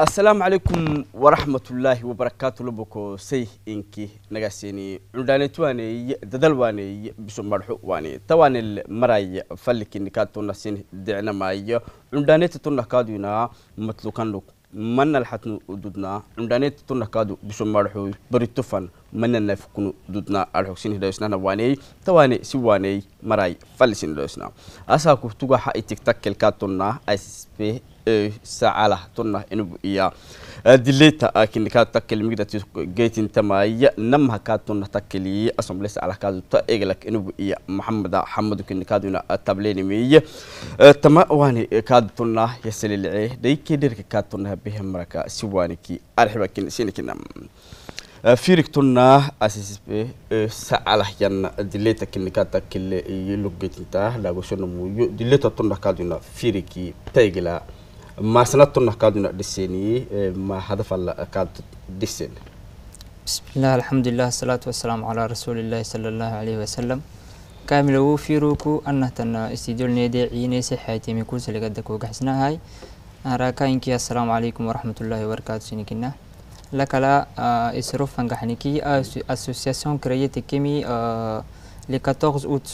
السلام عليكم ورحمة الله وبركاته لبكو سي إنكي نغاسيني عنداني تواني ددلواني بسو مرحو واني تواني المراي فلكي نكاتو نسين دعنا ماي عنداني تتون نكادونا مطلوكان لك من الحتن ودودنا عنداني تتون نكادو بسو مرحو بريتوفان من النفكون دودنا الحكسين هدوسنا نواني تواني سواني مراي فالسين هدوسنا أساكو تغاها اتكتاك الكاتونا أسيس بي ساعة تونا تنا إنه يا دليتا أكن كات تكل مقدة جيت أنت ما يا نمها كات تنا تكلي أسمع لسه على كات تأجلك طيب إنه يا محمد حمد كن كات هنا تبلين تما واني كات تنا يسل العيه ديك ديرك كات تنا بهم مركا سوانكي أرحبك كن سينك نم ما ماسناتنا كادنا دسيني ما هدف الله كاد دسين بسم الله الحمد لله الصلاة والسلام على رسول الله صلى الله عليه وسلم كامل وفيروكو أن تنا استيدول نيدي عيني سحياتي ميكو سلقدكو قحسنا هاي راكا إنكي السلام عليكم ورحمة الله وبركاته سنكنا لكلا إسروف فنقحنكي أسوسياسيون كريتي كيمي لي 14 أوت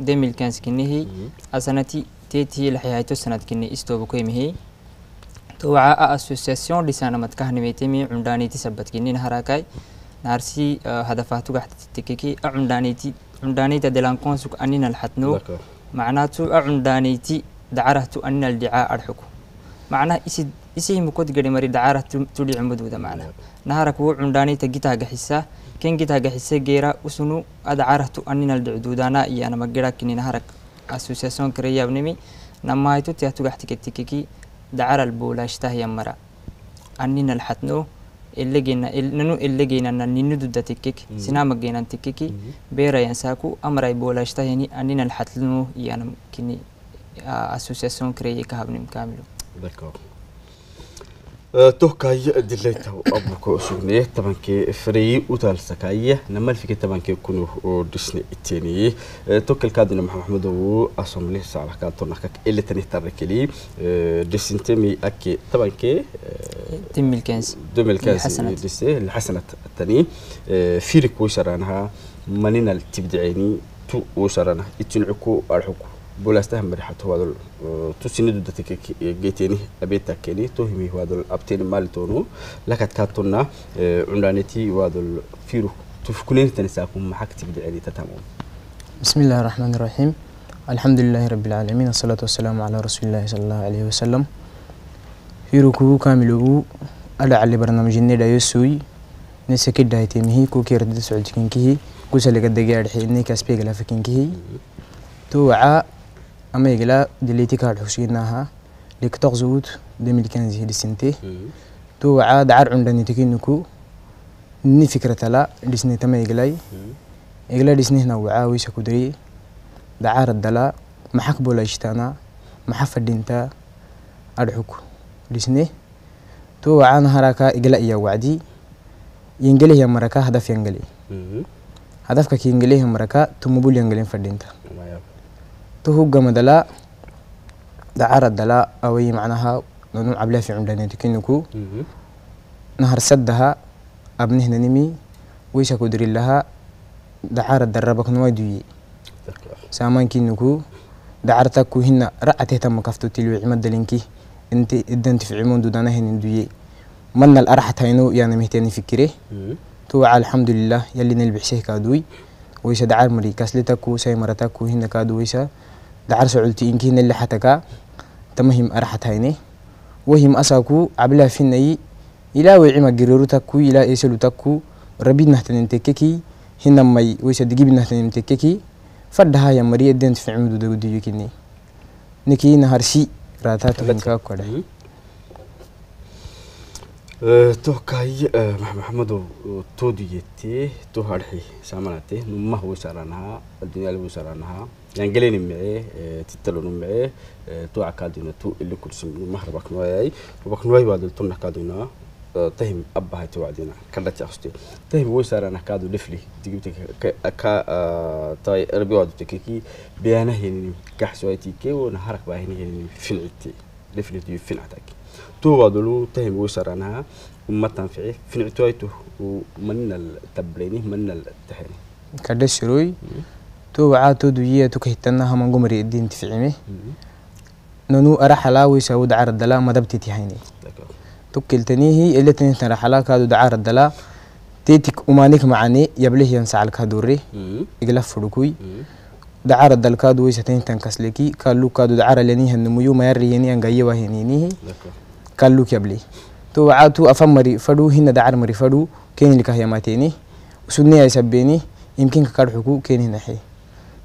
2015 كنهي أسنتي تيتي لحياتو سنة كنهي استوبكو يمهي توعاء أسوسياسيون لسان متكه نميتمي عمداني تثبت كنين هراكاي نارسي آه، هدفاتو قاعد تتككي عمداني تي عمداني تدلان كونسك أننا الحتنو معناته عمداني تي دعرهتو أن الدعاء الحكم معناه إسي إسي مكود قري مري دعارة تولي عمود وده معناه نعم. نهارك هو عمداني تجيتها جحسة كن جيتها جحسة جيرا وسنو أدعارة أننا الدعدود أنا إيه أنا مجرا كني نهارك أسوسياسيون كريا بنمي نما هيتو تياتو جحتك تكيكي دعر البولاشته يمرا أننا الحتنو اللي جينا ننو اللي جينا ننو دودة تكيك سنام جينا تكيكي بيرا ينساكو أمر البولاشته يعني أننا الحتنو يعني كني آه، أسوسيسيون كريه كهبنم كاملو دكتور tohkaayo dilaytaw abuka usugneye tabankee fareye utaalsakaaye namalfike tabankee kunu oo dhisne iteeneye tokelkaadina maxamaxmadow asomle saalakaanton akak eletani tarrakeli dhisintemi ake tabankee 2015 dhise lxasanat tani firik wosharanaha maninal tibdiceeni tu wosharana itincuku arxuku بولاستها مرحت هو دول تسيني دو جيتيني أبيتا كني توهمي هو دول أبتين مال تونو لكن كاتونا آه، عمرانتي هو دول فيرو تفكلين تنساكم محك تبدأ تتامون بسم الله الرحمن الرحيم الحمد لله رب العالمين الصلاة والسلام على رسول الله صلى الله عليه وسلم فيرو كو كاملو أدعى لبرنامجنا دا يسوي نسكي دايتيمه كو كيرد سعجكين كيه كو سلقد دقيار حيني كاسبيق لفكين كيه توعى Un mec là, de l'étiquette, je suis là, le 14 août 2015, a dit qu'il n'y ni fikrata la tama iglay igla mm. dhisnihna uu caawisha ku diriyey dacaarad dalaa maxa maxa fadhintaa adxug dhisne tu wacaan igla iya wacdii yengelihiya marakaa hadaf yengali mm. hadafka kiyengelihia marakaa tumubul yengelin fadhinta تهوجا مدلاء دعارة دلاء أوي معناها نلعب لها في عملاني تكينكو نهر سدها أبنه نمي ويشا كدري لها دعارة دربك نوادوي سامان كينكو دعارتك هنا رأته تم كفتو تلوي عمد دلينكي انت انت في عمون دودانا هن دوي من الأرحة هينو يعني مهتني فكره توعى الحمد لله يلي نلبح شيء كادوي ويشا دعار مريكاس لتكو ساي مرتكو هنا كادوي دعر سعولتي إنكي نلي حتكا تمهم أرحت هيني وهم أساكو عبلا فيني إلا وعما جريرو تكو إلا إيسلو تكو ربيد نهتنين تككي هنا مي ويسا دقيب نهتنين تككي فردها يا مريا دين في عمدو دو ديو كني نكي نهار سي راتاتو هنكا كودا أه، توكاي أه، محمد توديتي تهرحي سامراتي نمه وسرانها الدنيا وسرانها يعني قليل معه آه، تتلون معه آه، تو عكادينا تو اللي كل سنة مهر بكنواي وبكنواي واد التون عكادينا آه، تهم هاي توعدينا كلا تأخذتي تهم هو سارة كادو لفلي تجيب تك كا تاي ربي واد تككي بيانه يعني كحسواتي كي ونهارك باهني يعني فنعتي لفلي تجيب فنعتك تو وادلو تهم هو سارة نها وما تنفعه فنعتويته ومن التبليني من التحينه كده شروي تو دوية تو كهتنا هم قمري الدين تفعمه نونو أرحلا ويسود عرض دلا ما دبتي تهيني تو كل تكلتنيه اللي تنتن رحلا كادو دعار الدلا تيتك أمانك معني يبله ينسى على كادوري إغلف فلوكوي دعار الدل كادو ويش ويستين تنكسلكي كلو كادو دعار لنيه النمويو ما يريني جيوا وهنينيه كلو كيبلي تو أفهم مري فلو هنا دعار مري فلو كين اللي كهيا لكهيماتيني وسنية يسبيني يمكن كارحكو كين هنا حي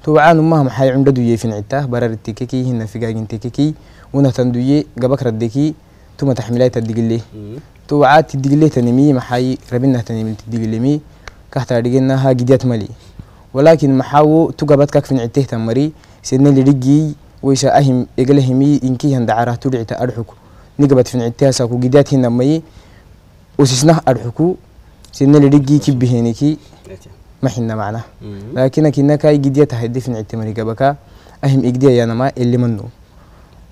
towacaanumaham hay cundhaduye fincita barari tekeki hina figagin tekeki unatanduye gabakradeki tuma taxmilayta digile towacaati digiletanimi maxay rabinahtanimilti digilemi kahtaadhigenaha gidyat mali walaakin maxaawo tu fincitehta mari senalidhigiy weysa ahim egalahimi inkihan dacarah tudhicita adxuk ni fincitehasaku gidyaathina mayi osisnah adxuku senalidhigii kibiheniki ما حنا معنا لكن كنا كاي جديه تهدي في نعتمري كبكا أهم إقدية يا نما اللي منو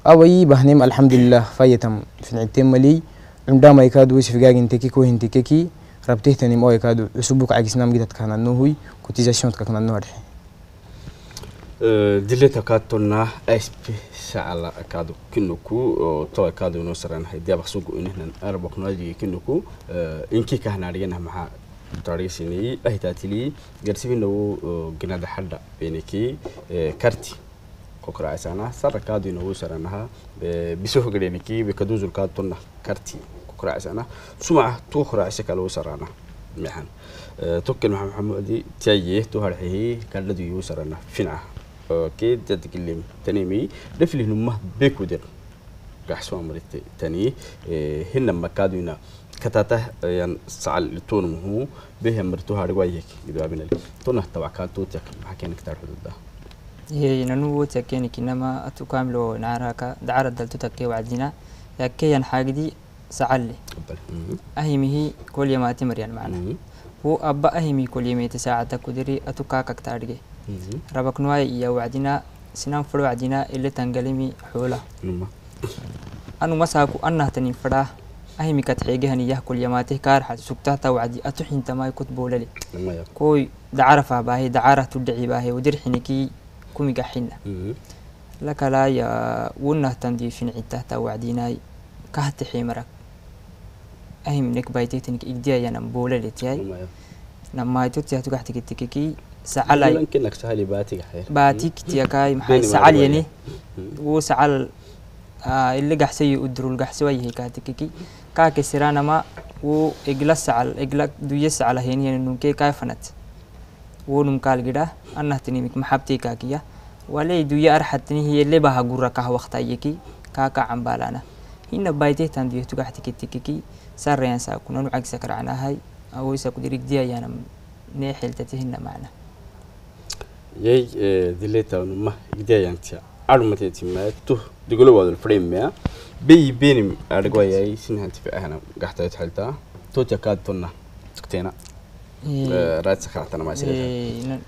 او اي بهنم الحمد لله فايتم في نعتمري عمدا ما يكادو ويش في قاعد انتكي كو انتكي ربته تني أو يكادو يسبوك عكس نام جدت كان النهوي كوتيزاسيون تكان النهر dileta kaatolna asp sacala akaado kinuku to akaado ino saran haydiya baksugu inihnan arbaknolajigi kinuku inki kahnaarigana maxaa تاريسيني اه تاتيلي جرسيني نو جناد حدا بينكي كارتي كوكرا اسانا سارة كادو نو سارانها بسوف غرينكي بكدوزو الكاتونا كارتي كوكرا اسانا سمع توخرا اسكا لو سارانا ميحان توكل محمد محمد تيجيه توهر هي كارلد يو سارانا فينا اوكي تتكلم تنمي دفلي نمه بكودر غاسو امريتي تاني هنا مكادونا katata yan sacal toon muhu behe martu hari wa yek gidu abinal toon hatta wa kan to tak hakan kitar hududda ye nanu takken kinama atu kamlo naraka daara daltu takke wa'dina yakyan haagidi sacalle ahimihi kol yamaati maryan macna هو أبا أهمي كل يوم يتساعد كدري أتوكاك أكتارجي ربك نواي يا وعدنا سنان فرو وعدنا اللي تنقلمي حوله أنا مساكو أنه تنين فراه أهم كتحيجها نياه كل يوم تيه كارحة سكتها توعدي أتحين تماي كتبوللي كوي دعارة باهي دعارة تدعي باهي ودرحني كي كم جحنا لك لا يا ونه تندي في نعته توعديناي كهت حيمرك أهم نك بيتي تنك إجديا يا نبوللي تياي نما يتو تياه تقعد تكتككي سعلي يمكن لك سهل باتي حيل باتيك تياكاي محاي سعل يعني وسعل آه اللي قحسي يقدروا القحسي ويهي كاتككي كاكي سيرانما و إجلس على إجلك دويس على هين يعني نمكي كايفنت ونم قال جدا أنه تنيمك محبتي كاكية ولي دويا أرحتني هي اللي بها جورا كه وقت أيكي كاكا عم بالانا هنا بايته تنديه تقع تكي تكي سر ينسى كنا نعك سكر عنا هاي أو يسا كديرك ديا يعني نحيل تتهن معنا يي دليتا ونما إجديا ينتيا عرمتي تما تو دقلوا هذا الفريم يا بي بينم أرجوياي سنهن تبي أهنا قحتة تحلتا توتا كاد تونا تكتينا إيه. آه، رات سخرت أنا ما سيرت إيه،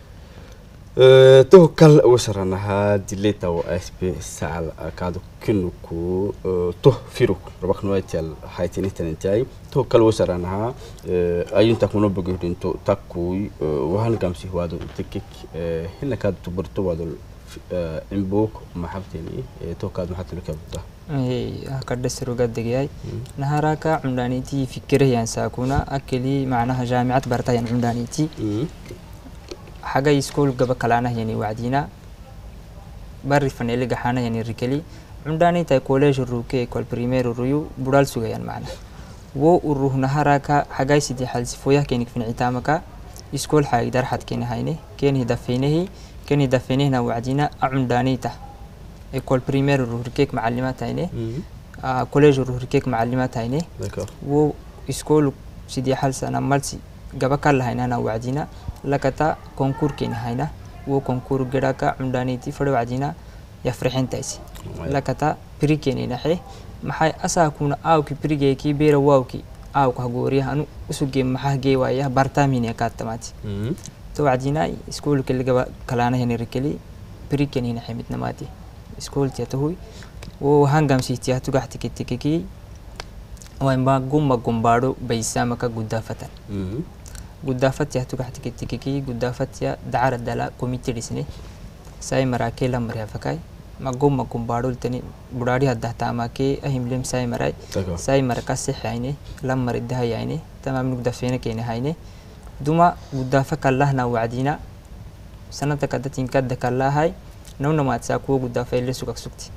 آه، تو كل وسرنا هاد اللي تو اس بي سال كادو كنكو آه، تو فيرو ربك نويت يال حياتي نتن تاي تو كل وسرنا ها ايون تكونو بغدين تو تكوي وهن كمسي وادو تكك هنا كادو تبرتو وادو امبوك محبتني تو كادو حتى لو كابتا kadhas rugadegayaay naharaka cumdhaniti fikirayan sakuna akeli macnaha jaamicad bartayan cumdhaniti xagay school gaba kalaanahayani wacdiina bari rikeli cumdhanitay college ruke kol primero ruyu budhaal sugayan macna wo uruh naharaka xagay sidi xalsifoyah kenik fincitamaka school xaigdar kenahayne keni dafeynehi keni dafeynehna wacdiina acumdhanita école primaire rurkek macalima tayne mhm. ah, collège rurkek macalima tayne wo iskool sidii hal sana malsi gaba ka lahaynana wacdina lakata konkuur hayna wo konkuur garaka cumdanayti fadha wacdina yafrixintays lakata pri keninaxe maxay asaakuna aawki prigeeki beera waawki aawka hagooriya anu usugee maxahgee waaya bartaamine kaatamaati mhm. to wacdina iskoolka lagaba kalaanahenira keli midnamaati school tia tuhui wo hangam si tia tu gah tiki tiki ki wain ba gumma gumbaro baisa maka gudafatan gudafat tia tu gah tiki tiki ki gudafat tia daara dala committee disne sai marake lam maria fakai magum magum badul tani budari hadda tama ke ahimlim sai marai sai marka se hayne lam maridda hayne tamam nuk dafena kene hayne duma gudafa kallah na wa'dina sanata kadatin kadda kallah hay نونا ما تساكو قد في اللي سوق سوقتي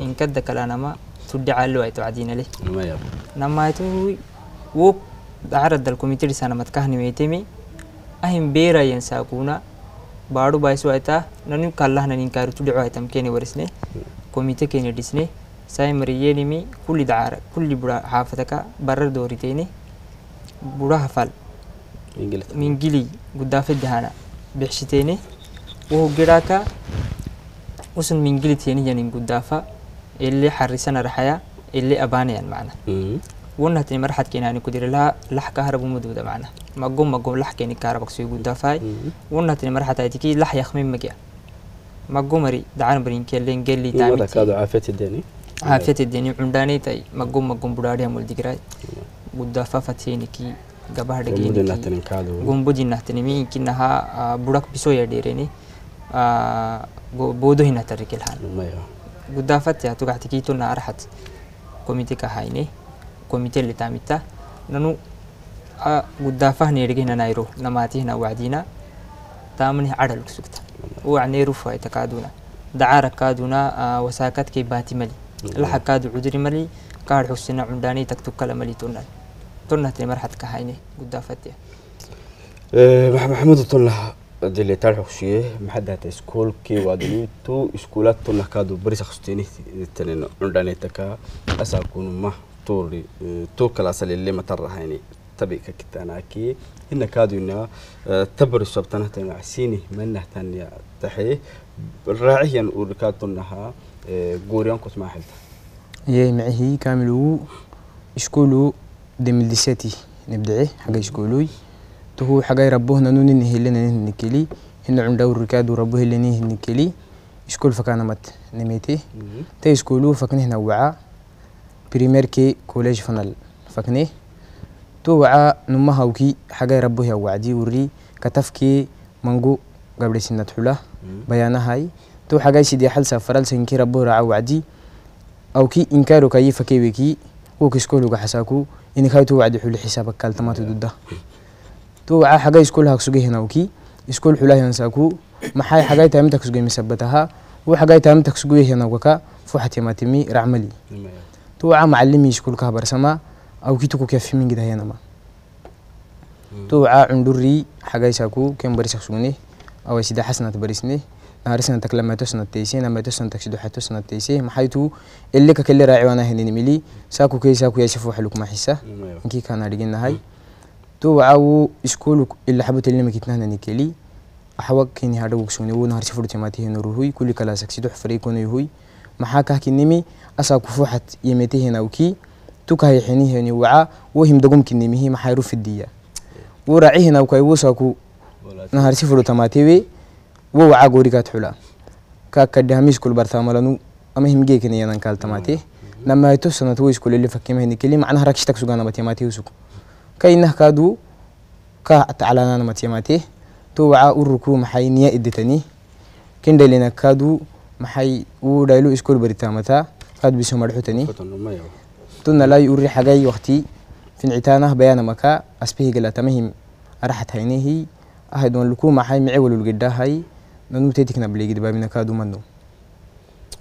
إن كده كلانا ما تودع له أيتو عدينا ليه ما يب نما أيتو ووب عرض الكوميتي لسانا متكهني ميتمي أهم بيرا ينساكونا بارو بايسو أيتا ننو كالله ننين كارو تودع أيتم كيني ورسني كوميتي كيني ديسني ساي مرييني مي كل دعارة كل برا حافتك برر دوريتيني برا حفل من جلي قد في الدهانة بحشتيني وهو جراكا وسن من قلتين يعني قدافة اللي حرسنا رحيا اللي أبانيا معنا ونهت مرحلة كنا يعني كدير لها لح كهرب مدودة معنا ما قوم ما قوم لح كنا كهربك سوي قدافة ونهت مرحلة تيكي لح يخمم مجيا ما قوم ري دعان برين كلين قال لي تعمل كادو عافية الدنيا عافية الدنيا عمداني تاي ما قوم ما قوم براري أمول دقراي قدافة فتينكي gabaha dhageeninkii gumbudii nahtani miinkiinahaa burak bisoo yaa dheereni بودو هنا تركي الحال قدافت يا تقع تكيتو نارحت كوميتي كهايني كوميتي اللي تامتا نانو آه، قدافه نيرجي هنا نايرو نماتي هنا وعدينا تامني عدل سكتا وعني رفا يتكادونا دعارة كادونا آه، وساكت كي باتي ملي لحق كادو عدري ملي كار حسنا عمداني تكتب كلمة لي تونل تونل تنمرحت كهايني قدافت يا آه، محمد الله دلیتان حسیه محدت اسکول کی وادیو تو اسکولات تو نکادو بری سختی نیست تنین اوندانه تکا اصلا کنم توی تو کلاسالی لی مترهایی طبیعی که کتناکی این نکادو اینا آه، تبری سوپتنه تن عسینی من نه تنیا تحیه راعیان اول کاتون نه گوریان آه، کس محل یه معهی کاملو اسکولو دمیلیسیتی نبدعه حقیش کولوی هو حاجة ربهنا نون إنه لنا نكلي إن عند الركاد وربه اللي نيه نكلي يشكل فكان مت نميتي تيشكلو فكن هنا وعاء بريمير كي كوليج فنال فكنه تو وعاء نمها وكي حاجة ربه يا وعدي وري كتفكي منجو قبل سنة حلا بيانا هاي تو حاجة سيدي حل سفرال سنكي ربه رعا وعدي أو كي إنكارو كي فكي وكي وكشكولو كحساكو إنك هاي تو وعدي حسابك كالتماتو دوده توعى حاجة يسكول هكسوجي هنا وكي يسكول حلا ينساكو ما حاي حاجة تام تكسوجي مثبتها وحاجة تام تكسوجي هنا وكا فحتي ما تمي رعملي توعى معلمي يسكول كهبر سما أو كي تكو كيف من جده هنا ما توعى عندوري حاجة يساكو كم بريس خسوني أو يسيدا حسنة بريسني نهارسنا تكلم تسنة تيسي نما تسنة تكسدو حتى سنة تيسي محيتو اللي ككل راعي وانا هنين ملي ساكو كي ساكو يشوفوا حلوك ما حسه إنكي كان رجينا هاي to wa'awu iskolu illa habata lima kitna nani keli ahwa kini hada wuksuni wona harci furti mati hinu ruhui kulli kala saksi duh fariqun yuhui mahaka kinimi asa kufuhat yemete hinauki tuka hini hini wa'a wahim dagum kinimi hi mahayru fidiya wura ihna ku ay wasaku na harci furti mati we wo wa'a goriga tula ka kadamis kul bartamalanu ama himge kiniyanan kaltamati nama ito sanat wo iskolu illa fakima hini keli ma'na harakshtak sugana mati mati yusuku كينه كادو كا تعلانان متيماتي توعا الركو محي نيا إدتني كندلنا كادو محي ودايلو إسكول بريتامتا قد بسو مرحوتني تنا لا يوري حقاي وقتي في انعتانه بيان مكا أسبيه قلا تمهم أرحت هينهي أهدون لكو محي معي ولو القدا هاي ننو تيتك نبلي قد بابنا كادو منو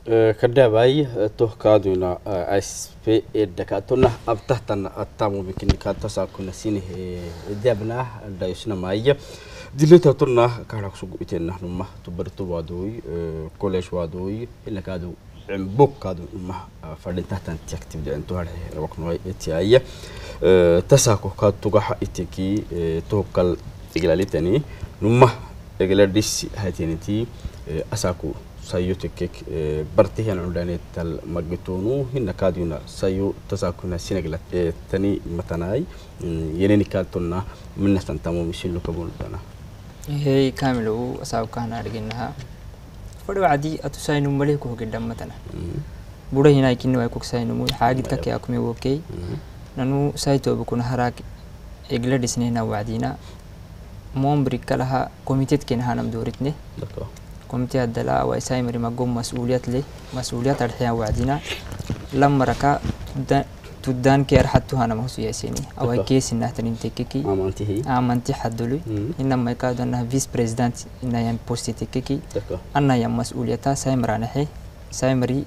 كداباي توه كادونا اس بي دكاتونا ابتهتنا اتامو بكني كاتسا كنا سينه دابنا دايشنا ماي دلتا تونا كانك سوق بتين نحن ما تبرتو وادوي كوليج وادوي الا كادو عمبوك كادو ما فردن تهتن تكتب دين تو هره وقنوي اتياي تساكو كاتو غا اتكي توكل تغلالتني نما تغلديس هاتينتي اساكو sayyoo tikkeek bartee hin udhaneetal magitoonu hinna kaadiyuna sayyoo tasaakuna sinaglatani matanaay yeneen ikaaltonna minna santamoo mishin lukabuun dhana hey kaamilu asaabkaan arginaha fadhu cadi atusaaynu malee ku hogedhan matana bura hinaa kinni waay kugsaynumu xaagid ka kee akume wokey nanu saaytooba kuna haraag egla dhisneena wacdiina moombri kalaha komiteedkeena hanam dooritne قمتي الدلاء وإساي مري مقوم مسؤوليات لي مسؤوليات الحياة وعدنا لما ركا تدان كير حتى أنا مهسو ياسيني أو كيس إنها تنتككي أمانتي أمانتي حدلو إنما يكاد أنها فيس بريزيدنت إنها يم يعني بوستي تككي أنا يم يعني مسؤوليتها سايمرانحي سايمري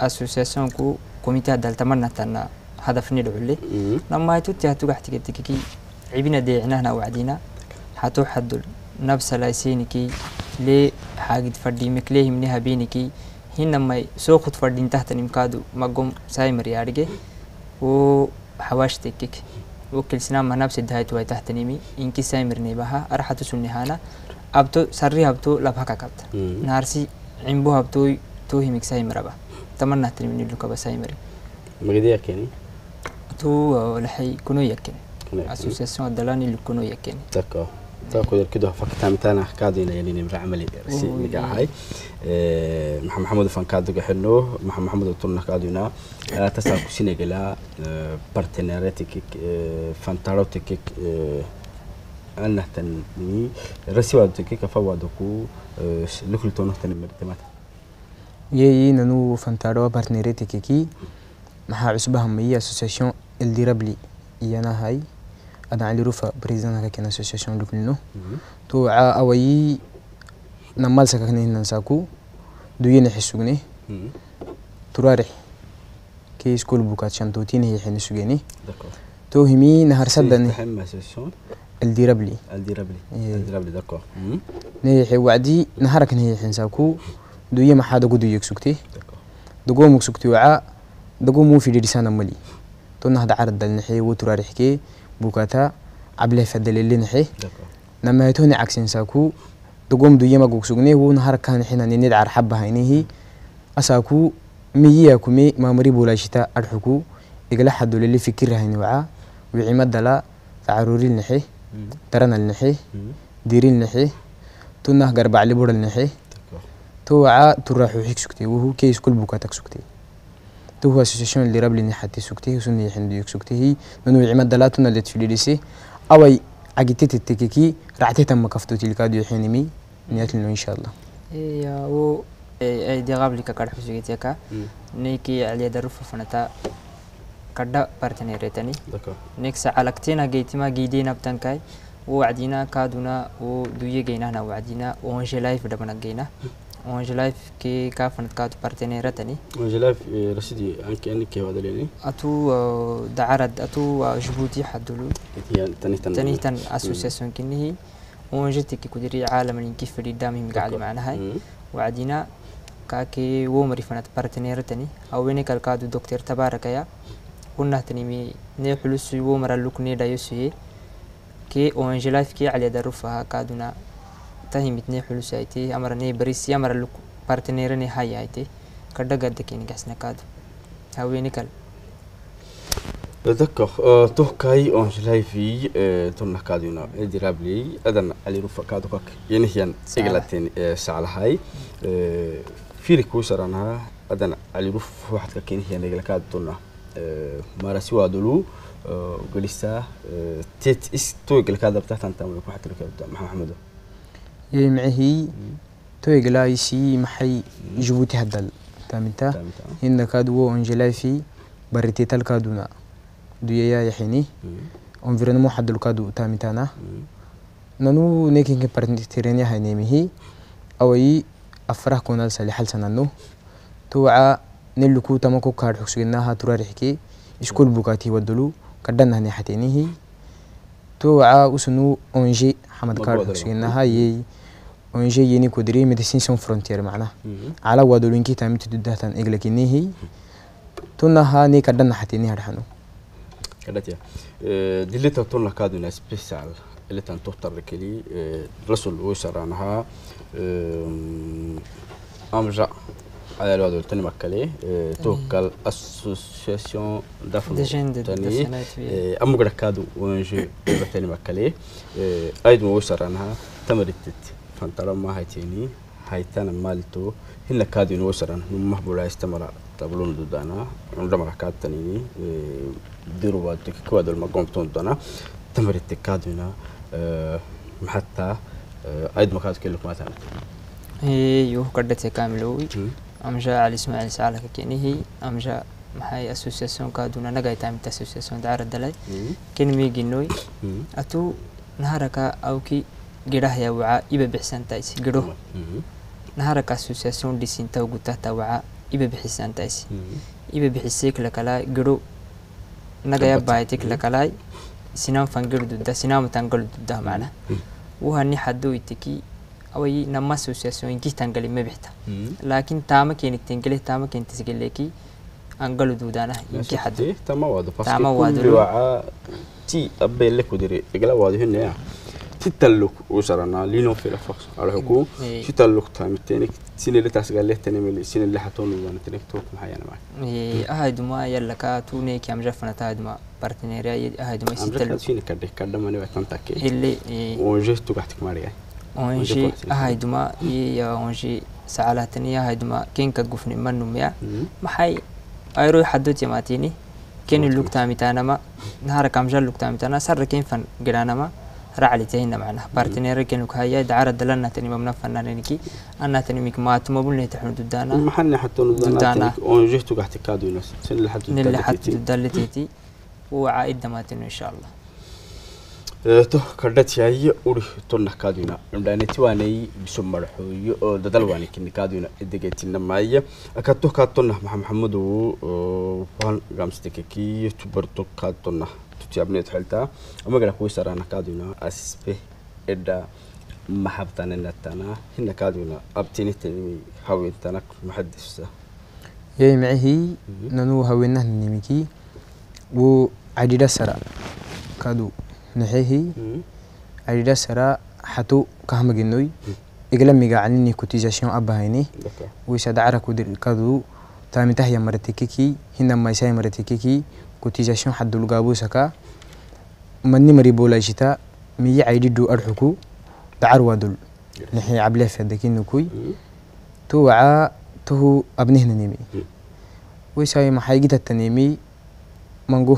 أسوسياسيون كو كوميتا دالتمنى تنا هدف ندعو لي لما يتوتي هتو قحتك تككي عبنا ديعنا هنا وعدينا حتو حدل نفس لايسينكي لي حاجد فردي مكليه منها بينكي هنا ما سوقت فردين تحت نمكادو مقوم سايمر يارجي وحواش تكك وكل سنة ما نفس الدهاية توي تحت نمي إنكي سايمر نيبها أرحة سنهانا أبتو سري أبتو لبها كابت نارسي عمبو أبتو توهي مك سايمر أبا تمنى تنمي نلوك أبا سايمري مقدي يكيني تو لحي كنو يكيني أسوسيسيون دلاني لكنو يكيني دكو kudalkido fakataamitaana kaadinaynin imra camali rasi niga ahay maxaa maxamed ufan kaadiga xino maxaa maxamed utunna kaadina tasaa kusinagala partenaretik fantarotikik anahtan ni rasi waadukika fawaduku lukultonohtani martimata yeyi nanu fantaro partenaretikiki maxaa cusbaha mayi association eldirabli iyanahay أنا علي روفا بريزان هكا كان أسوسياسيون لوك نو تو عا أوي نمال سكا كني ننساكو دوي نحسوغني تراري كي سكول بوكات شانتو تين هي حين سوغني تو همي نهار سدني الديرابلي الديرابلي الديرابلي إيه. داكور ني هي وعدي نهارك ني حين ساكو دوي ما حدا غدو يكسوكتي دقو مكسوكتي وعا دقو مو في ديسان مالي تو نهض عرض نحي وتراري حكي bukata able fadelelin he namaytoni cagsinsaku dugum duyema gugsugne wun harkan xinaninid carxabahainihi asaku miyiyakumi maamuri bulashita adxuku igala xaduleli fikirahani waca wicimadala tacaruuril nixe daranal nixe diiril nixe tunah garbacli budal nixe to waca turaxuxig sugte wuhu keis kul bukatak sugtee تو اسوسيشن اللي رابلي ني حتي سكتي وسني حنديك سكتي منو يعمد دلاتنا اللي تفلي او اي عجتت التككي رعتي تم كفتو تلك أدو حينمي نياتلنا إن شاء الله اي او أي دي قبل كارح سجيتك نيكي علي دروف فنتا كدا بارتني ريتني علاقتينا جيتي ما جيدينا بتنكاي وعدينا كادونا ودوية جينا هنا وعدينا وانجي لايف دبنا جينا وانجلايف كي كافن كات بارتيني رتني وانجلايف رسدي عنك أنك كي هذا ليني أتو دعرد أتو جبوتي حدلو تني تن تني تن أسوسيسون كنيه وانجتي كي كدري عالم اللي كيف اللي دامي مقعد معنا هاي وعدينا كاكي ومري فنات بارتيني رتني أو ويني كالكادو دكتور تبارك يا كنا تنمي نحلو سوي ومرا لوك نيدا يسوي كي وانجلايف كي على دروفها كادونا tahimidnee xulusayti amarnee barisi amarlu partnerane hayayti kadhagadakinigasnakaad haweenikal dadka tohkai on shilhayfi tonnahkaadina dirabley adan calirufa kaadokak yenihiyan iglatin saclahay fili kuusaranaa adan caliruf waxadka kenihiyan iglakaad tonna marasi waadulu galisaa tet is to iglakaadabtatantamkuxatilkabda maxamaxamedo معهي توي قلاي سي محي جبوتي هدل تامتا هنا كادو انجلاي في بريتي تال كادونا دويا يا يحيني انفيرنمو حدل كادو تامتانا نانو نيكين كبرنتيرينيا هاي نيمي أوي أفرح كونال سالي حل سنانو توعا نلكو تمكو كار حكسويناها تورا رحكي إشكول بوكاتي ودلو كدنا هني حتيني هي توعا وسنو أنجي حمد كار حكسويناها يي ONG yini kudiri Medicine Sans Frontier معناه على وادولين كي تامي تدهتن إغلقيني هي تنها ني كدنا حتى ني هرحنو كدتيا دلتا تون كادنا سبيشال اللي تن تختار لكلي رسول وشرانها أمجا على الوادول تاني مكالي توكل أسوسياسيون دافن تاني أمجا كادو ONG تاني مكالي أيضا وشرانها تمرتت فانترى ما هيتيني هيتانا مالتو هنا كادين وسرا نمه بولا استمر تبلون دودانا عندما كاتني إيه، ديروا واتك كواد المقوم تونتنا تمرت كادونا إيه، حتى إيه، ايد مكات كلك مثلا ايوه قدت كاملوي امجا علي اسماعيل سالك كيني امجا maxay associationkaaduna nagay taamit association daaradalay kin miiginooy atuu naharaka awki geedhahayaa wacaa iba bixisaantays gedho naharakaas susaasuun dhisinta gutahta wacaa iba bixisaantays iba bixiseek lakalaay gedho nagaya baayatik lakalaay sinaan fangir dudda sinaan tangal dudda macna wuhani hadduu itiki away nama susaasuun inkih tangali mabixta laakiin taama keenikteen gele taama keentisgeleeki angalu duudaana inki haddu taama waado taama waado ti abbeelle kudiri igala waado hinneya تتلوك وسرنا لينو في الفخ على حكو تتلوك تام تينك سين اللي تاسقال له تاني ملي سين اللي حطون وانا تنك توك معي أنا معك إيه أهد ما يلا كاتوني كم جفنا تهد ما بارتنيريا يد أهد ما يستلوك سين كده كده ما نبي تنتكي اللي وجهت تقحتك مريا ونجي أهد ما يا ونجي سعالاتني أهد ما كين كجفني من نميا ما حي أيروي حدوت يا ماتيني كين اللوك تام تانا ما نهار كم جل اللوك تام تانا سر كين فن جرانا ما رعلي تينا معنا بارتنير كانوا كهيا دعارد لنا تاني ما بنفهم أنا نكي أنا تاني ميك ما تمبل نتحن ددانا محلنا حتى ندانا ونجحت وقحت كادو ناس نل حتى ندال تيتي وعائد دماتي إن شاء الله أه، تو كردت يا أوري تونا كادونا عندنا تواني بسم الله حوي ددل واني كن كادونا إدقيت لنا معي أكتو كاتونا محمد محمد أه، وفان غامستيكي تبرتو كاتونا tujabneed xiltaa umagana kuisarana kaaduna aspe edha maxabtanenatana hina kaaduna abtinitami hawentana maxadifsa yey micihi nanu hawenahnimiki wo adhida sara kadu nexehi adhida sara xatu kahmaginoy igla migacanini cotisation abahayni wisada carakudir kadu tamitahya maratikiki hina maysay maratikiki كوتيزاسيون حد لغابو سكا مني مري بولاجتا مي عيدي دو أرحكو تعروا دول نحي عبلا في دكين نكوي توعى تهو أبنه نيمي ويساوي ما حيجيت التنيمي منجو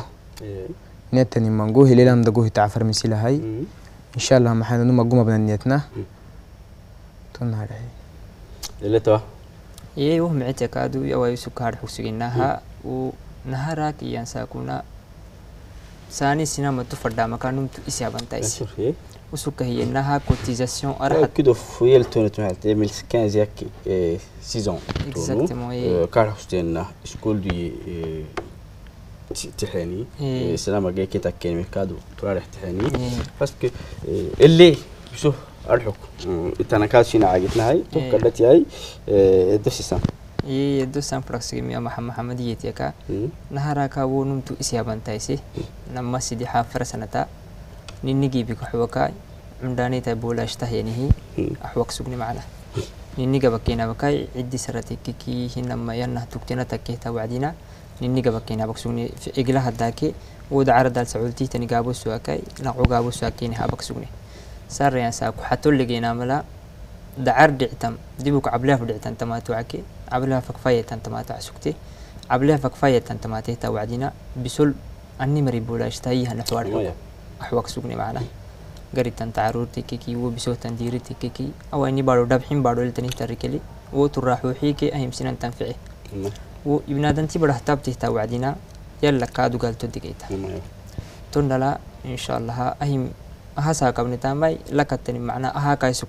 نيتني منجو هليلا مدجو تعفر مسيلة هاي إن شاء الله ما حنا نقوم بنا نيتنا تنهار هاي ليلة توا ييه وهم عتقادو يا ويسكار حسيناها و نهارا كيان يعني ساكونا ساني سينا متو فردا مكان نمتو إسيا بنتايس وسوك هي نها كوتيزاسيون ارا كده فويل تونة تونة 2015 ياك سيزون تونو إيه. آه، كار حستينا سكول دي إيه، تحاني إيه. سلامة جاي كي تاكين يعني ميكادو ترارح تحاني باسكو اللي بسوه أرحك إتانا كاسينا عاجتنا هاي توكلتي هاي دسي سنة ye dosan fraxigimiya maxamed yetiaka naharakawo numtu isyabantaisi namasidixa farsanata ninigibikaxwaka cumdanita bolashtahyanihi axwak sugni macna ninigabakinabakai cidi saratekikihinamayanah tugtinatakkehta wacdina ninigabakinaabak sugni iglahadaake wodcaradal sacultitani gaabosuakai nacu gaabosuakini habak sugni sarayansaa kuxatolligeenamala دعر دعتم دبوك عبلاف فدعتن تماتو عكي عبلها فكفاية تماتو عسكتي عبلها فكفاية تماتي توعدينا بسل أني مريبولا اشتهيها نحوار أحوك سوقني معنا قريت أن تعرور تككي وبسوه تندير تككي أو أني بارو دبحين بارو لتني تركلي وتراح وحيكي أهم سنة تنفعي نعم. وابن أدنتي تبرا تابته توعدينا يلا قادو قال تدقيتا نعم. تنلا إن شاء الله أهم أهسا ساكبني تامي لكتني معنا أها كايسوك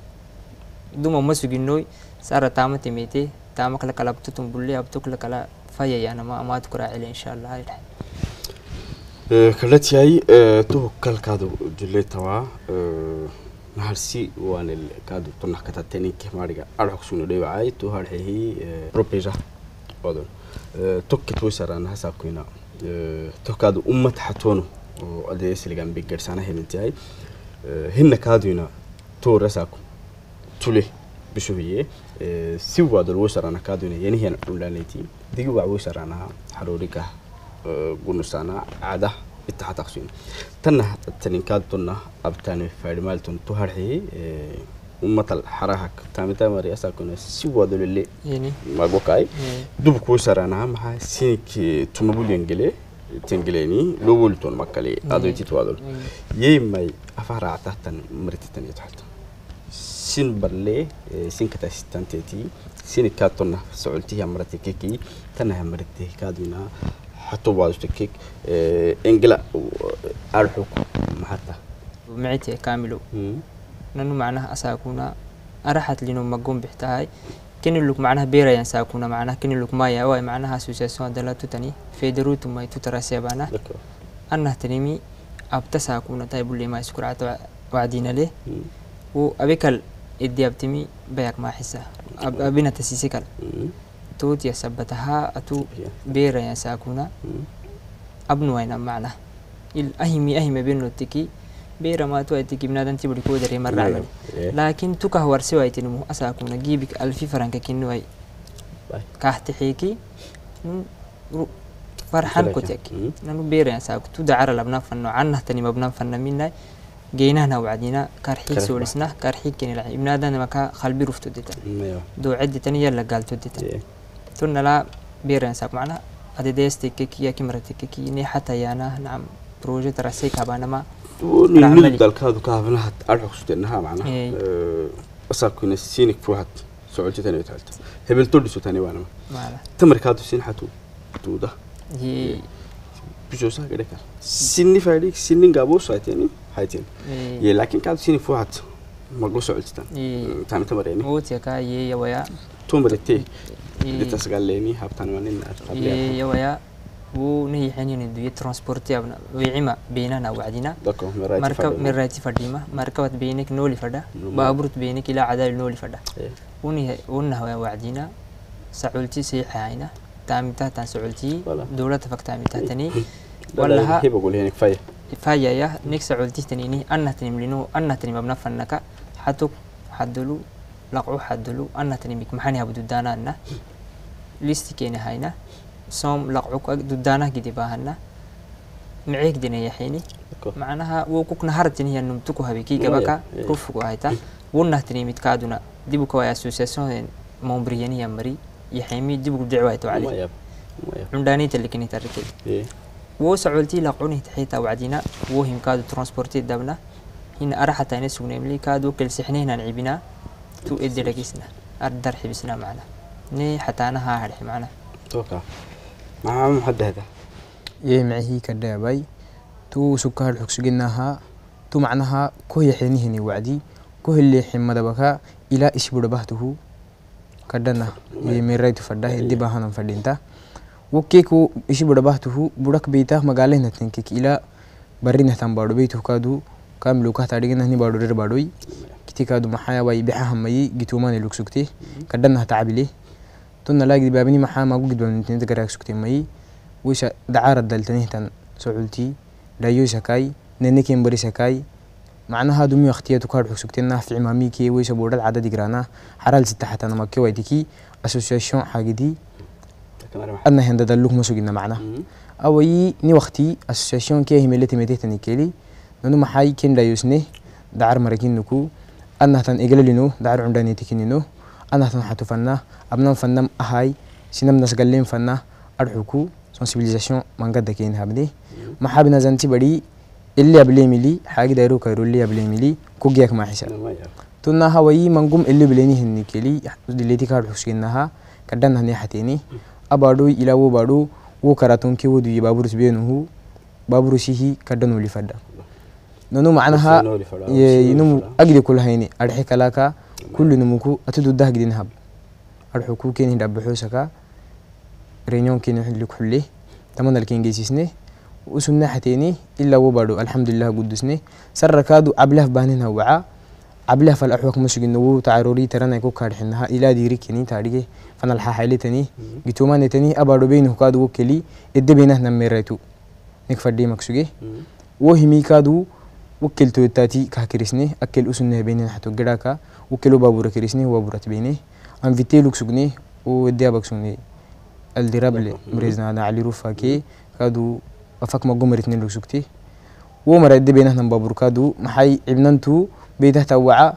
duma masuginoi sara tama timete tama kala kala abtutum bulle abtuk kala kala faya yana ma amad kura ila insha Allah ayda كلت ياي تو كل كادو جلي توا أه، نهارسي وان الكادو تنح كتاتني كماريا أروح سونو ده بعاي تو هاد بروبيجا أه، بدون أه، تو كتوي سرنا هسا كوينا تو كادو أمة حتونو أدي سلجان بيجر سنة هنتي هاي هن كادو هنا تو رساكو tule bishubiye si waadal wosarana kaaduna yanihiyan cunlaanayti digi waa wosarana xarooriga gunusana caada itaxa taqsiin tanna taninkaadtuna abtaani faadhimaaltun tu harxii umatal xarahak taamita mari asakuna si waadalule magokaay dubku wosarana maxaa sinik tumabuliyangele تنقليني لو ولتون مكالي هذا يتيت وادل يي ماي افرع تحت مرتي تنيت حتى سين برلي إيه، سين كتا ستانتيتي سين كاتونا سعولتي همرتي كيكي تنا همرتي كادونا حتى واجت تكيك إيه، انجلا ارحوك محطة معيتي كاملو نانو معناها اساكونا ارحت لينو مقوم بحتاي كن لوك معناها بيرا ينساكونا معناها كن لوك مايا واي معناها اسوسياسيون دلاتو تاني فيدروتو ماي تتراسيبانا انها تنمي ابتساكونا تايبو اللي ما يسكر وعدينا ليه وابيكال إدي أبتمي بياك ما حسه أب أبينا تسيسي كلا توت يثبتها أتو بيرا يا ساكونا أبن وين معنا الأهمي أهمي بينو تكي بيرا ما تو أتكي بنادن تبدي كودري مرة عمل إيه. لكن تو كهور سوى تنمو أساكونا جيبك ألفي فرنك كنوي كاحتحيكي فرحان كتك نانو بيرا يا ساكو تو دعارة لبنا فنو عنه تاني مبنا فنو منا جيناهنا وعدينا كارحيك سولسنا كارحيك كين لعب نادا نمكا خلبي رفتو ديتا دو عدي تانية لقال تو ديتا تونا إيه. لا بيرن ساق معنا هذا ديستي كيكي يا كمرتي كيكي ني حتى يانا نعم بروجي ترسي كابانا ما نلد الكادو كافنا حتى أرحق سوتينها معنا إيه. أه، أصاكو نسينك فوهات سعودي تاني وتعالت هبل تولي سوتاني وانا تمر كادو سين حتو تودا إيه. بجوسا كده كار سني فاديك سنين جابو ساعتين هايتين إيه. يا لكن كان سني فوات ما قوس علتان إيه. تاني تمريني موت يا كا يي يا ويا تمرتي لتسقلني إيه. هبتان وانين أتقبل يا ويا ونهي حنين الدوية ترانسبورتي أبنا ويعما بيننا وعدنا مركب من راتي فرديمة مركبت بينك نولي فردا بابرت بينك إلى عدال نولي فردا ونهي ونهي وعدنا سعولتي سيحاينا تامتها تان سعولتي دولة فكتامي تاني ولا ها هي بقول هنا يعني كفاية كفاية يا نيك سعولتي تنيني أنا تنملينو أنا تنم ابن فنك حتوك حدلو لقعو حدلو أنا تنمك محاني هبدو دانا أنا ليستي كيني هاينا سوم لقعوك دودانا قدي باهنا معيك دينا يحيني معناها وكوك نهارتين هي يعني نمتكو هبكي قبكا رفقو هايتا ونهتني متكادونا ديبو كوايا اسوسياسيون يعني ممبريانية مري يحمي دب دعوات وعلي عمدانيت اللي كنت أركي إيه وسعولتي لقوني تحيتا وعدينا وهم كادو ترانسبورتي دبنا هنا أرحة تاني سونيملي كادو كل سحنا هنا نعيبنا تو إدي لكيسنا أردر حبسنا معنا ني حتى أنا ها هرح معنا توكا ما عم حد هذا يه معي كده باي تو سكر الحكسجناها تو معناها كوي حيني هني وعدي كوي اللي حمد بكا إلى إيش بربحته كدنا بميريت فدا هدي بهانا فدينتا وكيكو إيش بودا بحته بودك بيتا مقاله نتن كيك إلى برينه تام بادو بيتو كادو كام لوكا تاريجنا هني بادو رير بادوي كتي كادو محايا واي بيحا همي جتومان لوكسكتي كدنا تعبلي تنا لاقي بابني محا ما قد بنتين تقرأ سكتي مي ويش دعارة دلتنيه تن سعولتي لا يوسكاي نينكين بريسكاي معناها اختيار اختيات كارد حسكتنا في عمامي كي ويش بورد عدد جرانا حرال ستة حتى نما كي ويدكي اسوسيشن حاجة دي أنا هند دلوك ما سوينا معنا او أوي ني وقتي اسوسيشن كي هي ملتي هميلتي ميتيتني كيلي نونو محاي كين لا يوسني دار مراكين نكو أنا هتن إجللينو دعر عمراني تكينينو أنا هتن حتفنا أبنا فنم أهاي سينم نسجلين فنا أرحكو سنسبيليزاسيون مانقدة دكين هابدي ما حابنا زنتي بري اللي بليمي لي حاجة دايرو كايرو اللي بليمي لي كوجيك ما حساب تنا هواي منقوم اللي بليني هنكلي اللي تكار حسينها كدنا هني حتيني أبادو إلى وو بادو وو كراتون كي ودي بابروس بينه بابروسي هي كدنا ولي فدا ننو معناها ينمو أجد كل هيني أرحي كلاكا كل نموكو أتدو ده جدين هب أرحكو كين هدب حوسكا رينيون كين اللي كحله تمن الكين وسنة حتيني إلا وبرو الحمد لله قدسني سر كادو عبله بانين هوعا عبله فالأحوك مش جنو تعروري ترانا يكو كارحنها إلا ديري كني تاريخ فانا الحاحلي تاني جتوما نتاني أبرو بينه كادو وكلي إد بينه نكفر دي مكسوجي وهمي كادو وكلتو التاتي كاكريسني أكل أسنة بينه حتو جراكا وكلو بابورة كريسني هو بابورة بينه أنفيتي لوكسوجني ودي أبكسوني الدرابلي مريزنا علي روفاكي كادو ما جمر اثنين لو ومرد ومر ادي بينهنا بابركادو محي ابننتو بيده توعة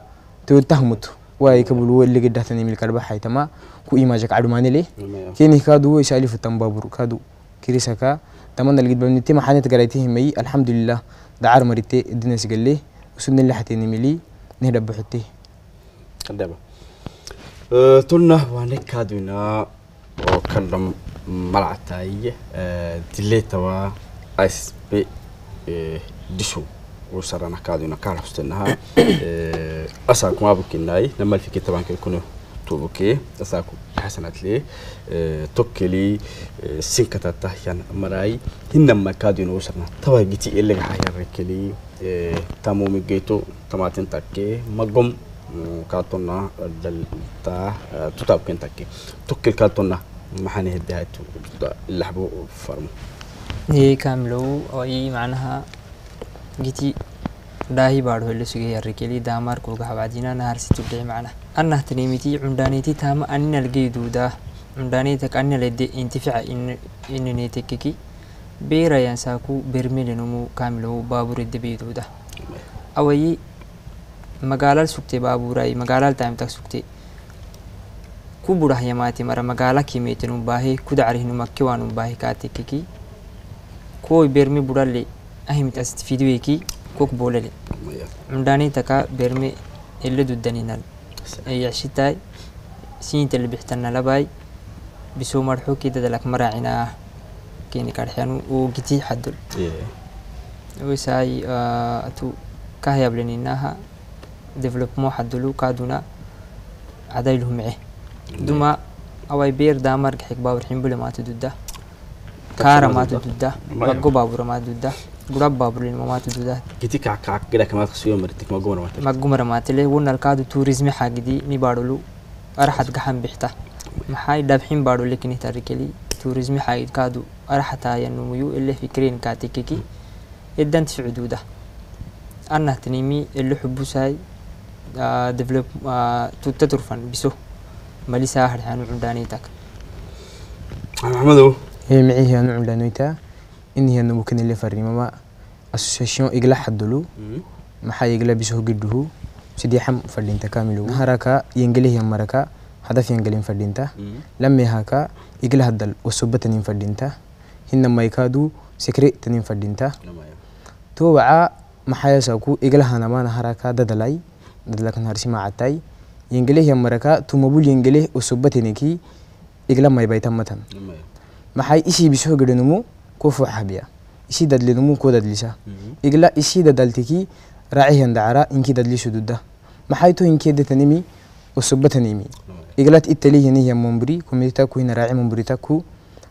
توتهمت واي كبلو اللي قد من الكربة حي تما كو ايماجك عدماني لي نعم. كيني كادو في تم كادو كريسكا تمنى اللي قد بنتي ما حنت قريتيه مي الحمد لله دعار مريتي الدنيا سقل لي وسن اللي حتيني ملي نهرب بحتيه قدامه تونا وانك كادونا وكلم ملعتاي أه، دليتوا أنا دشو وصرنا كادو أنا حسنها أساكم أبوك أنا لما في طبعا أنا توبكي أساكم حسنات لي توكلي سنكتا تحيان مراي هنما كادو نوصرنا أنا جيتي إلي حيان ركلي تامومي جيتو تماتين تاكي مقوم كاتونا دلتا أنا تاكي توكل كاتونا محاني هدهاتو اللحبو فرمو iyey kaamiloow oo ii macnaha giti dhaahi baadho sugeyarrekeli daamarkuga habaadina naharsitubdhii macna annah tanimiti cundaaniti taama aninalgeyduudaa cundaanitak annalede intifica ininetekeki beerayaansaaku bermelenumu kaamilow baaburedde beeduuda awayi magaalal sugte baabuuraay magaalal taimtak sugte ku budhahyamaate mara magaala kimeetenum baahe kudacrihinum akkewaanum baahe kaatekeki كوي بيرمي بورالي أهي متأستفيد ويكي كوك بولالي مداني تكا بيرمي اللي دوداني نال يعشيتاي سينت اللي بيحتنا لباي بسو مرحو كده دلك مراعينا كيني كارحيانو وقتي حدل ويساي أتو كهيا بلنيناها ديفلوبمون حدلو كادونا عدايلهم معه دوما أواي بير دامر حق باور حين بلا ما تدوده كارا ما تدوده مقو بابورا ما تدوده قرب بابور لما ما تدوده كتيك عك عك كده كمان خسوية مرتك مقو ما تلي مقو ما تلي ونا الكادو توريزم حاجة دي نبارلو أرحت جحن بحته محاي دابحين بارو لكن تاريكلي توريزم حاجة كادو أرحت هاي نمويو اللي فكرين كاتيكيكي إدن في عدوده أنا تنيمي اللي حبوساي ديفلوب آه، آه، تترفن بسو مالي ساهر هانو عمدانيتك محمد هي معي هي نوع لانويتا إن هي نمكن اللي فري ماما أسوسيشن إجلا حدلو ما حي إجلا بيسه جدوه سدي حم فردين تكاملو هراكا ينجلي هي مركا هدف ينجلي فردين تا لما هاكا إجلا هدل وسبة تنين فردين تا هنما يكادو سكري تنين فردين تا نعم. تو وعاء ما حي ساكو إجلا هنما نهراكا ددلاي ددلكن هرسي ما عتاي ينجلي هي مركا تو مبول ينجلي وسبة تنيكي إجلا ما يبيتمتن نعم. maxay ishii bisoo gadhanumu kufu xabiya ishii dadlinumu ku dadlisha igla ishii dadaltiki raacihan dacra inki dadlishu dudda maxay to inkeedatanimi usubatanimi iglat ittalihinihya mumbri kumita kuhina raaci mumbrita ku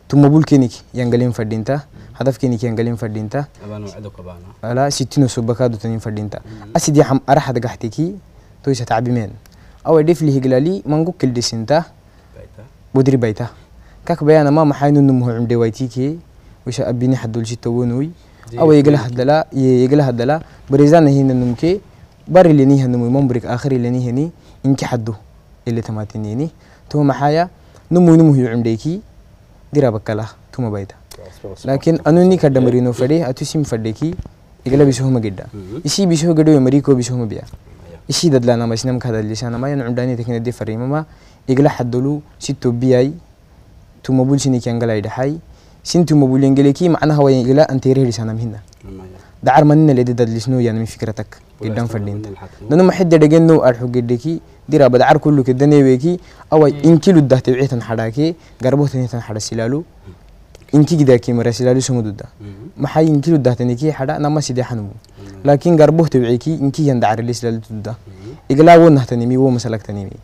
tumabulkinik yangalin fadhinta hadafkinik yangalin fadhinta ala sitino subakaadutanin fadhinta asidii xam araxad gaxtiki toysa tacbimeen awa dhiflihiglaali mangu kildhisinta budri bayta كاك بيانا ماما حين نمه عمدي ويتيكي وش أبيني حد دول جيت ونوي أو يقلا حد لا يقلا حد لا بريزانا هنا نمكي بري اللي نيه نمو ممبرك آخر اللي نيه ني إنك حدو اللي تماتنيني تو محايا نمو نمه عمديكي ديرا بكلا توما بايدا لكن أنو ني كدمرينو فدي أتوسيم فديكي يقلا بيسوهم جدا إشي بيسوه جدو يمريكو بيسوهم بيا إشي ددلانا مشنام كهذا اللي شانا ما ينعم داني تكن دي فريمة ما يقلا حدلو ستو بياي tuma bulshini kiangalai dhahay sintu mabulin geleki macnaha way ila anteere helisanam hinna dacar manina ledi dadlisnu yani min fikratak gidan fadinta nanu ma xidda dhagenu ar xugedeki dira badcar kullu kedaneweki away inkilu dahte wicitan xadhaake garbohtan hitan xadha silaalu inki gidaaki mara silaalu sumududa maxay inkilu dahtaniki xadha nama sideexanumu laakin garbohta wiciki inki yan dacar ili silaalu tududa iglaa wo nahtanimi wo masalagtanimi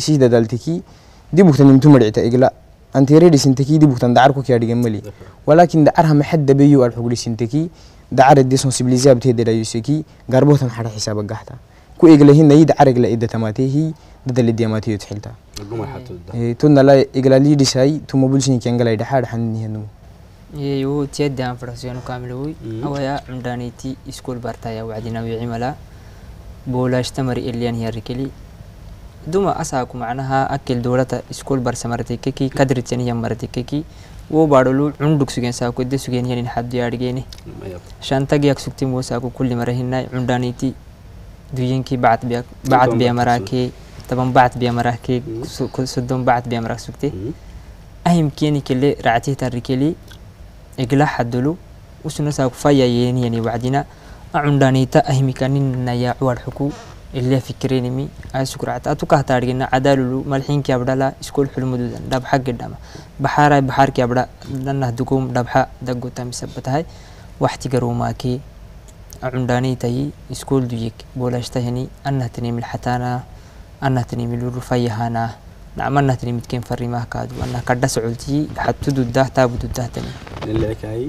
isii dadaaltiki dibugtanimtu madhicta iglaa antireedi sintakii dib ugtan dacar ku kaadhiga mali walaakin dacarha maxad dabeeyo al xugli sintakii dacar desensibilizab teedalaysiki garbotan xara xisaaba gaxta ku eglahinay dacar egla ida tamaatehi dadali diamaatiyo tixilta tunna la egla liidisay tuma bulshin kengalay dhaxaad xannihiinu yeyo tiyadan farxasiyanu kaamilowi awaya cumdaaniiti iskool bartaya wacdinawi cimala boolaashtamari eliyan hiyarikeli duma asaku macnaha akil dowlata iskul barsamartikeki kadriteniyan martikeki wo baadolu cundug sugen saku ede sugeniyanin xaddiyaadhigeni shantagiyak sugtimo saku kulli marahinai cundaniti duyenki bacad biyamaraake taban bacad biyamaraake hmm. sodon bacad biyamarak sugte hmm. ahimkeni kele racatih tarrikeli igla xadolu usuna saku fayayeeniyani wacdina acundanita ahimikaninayaa cuwar xuku illee fikirinimi aysukuraat atu kahtaadgina cadaalulu malxinki abdhala iskul xulmududan dhabxa gidhama baxaaray baxaarki abdha dhanah dukum dhabxa dagutamisabatahay waxti garuumaakee cumdhaanii tayi iskul duyik boolashtahyani anahtinimil xataanaa anahtinimiluru fayahaanaa نعم أنها تلميذ كين فري ما كاد وأنها كدا سعودي حتى دوده تابو دوده تاني نلعكاي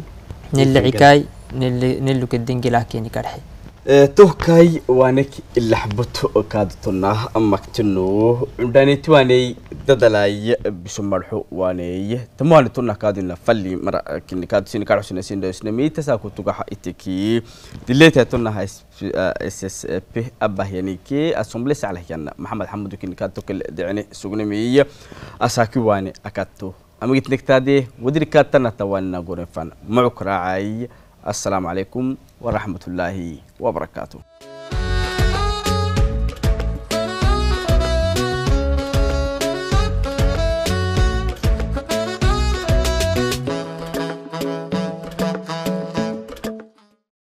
نلعكاي نل نلو كدين جلاكيني كرحي tohkay waanek ilaxbuto kaadtona maktino cundaneti waaney dadalay bisomarxo waaney tamaanitona kaadina fali mara kini kaadusini kaadusinasinda isnamiitasa kutugaha itiki dileetatona SSP abahiyanike assemblée salahyana maxamed xamudu kini kaadtokal dicine sugnamiy asaaki waane akato amagitnegtaade wadirikaatana tawaanina gorenfan mucukraacay assalaamu calaykum ورحمة الله وبركاته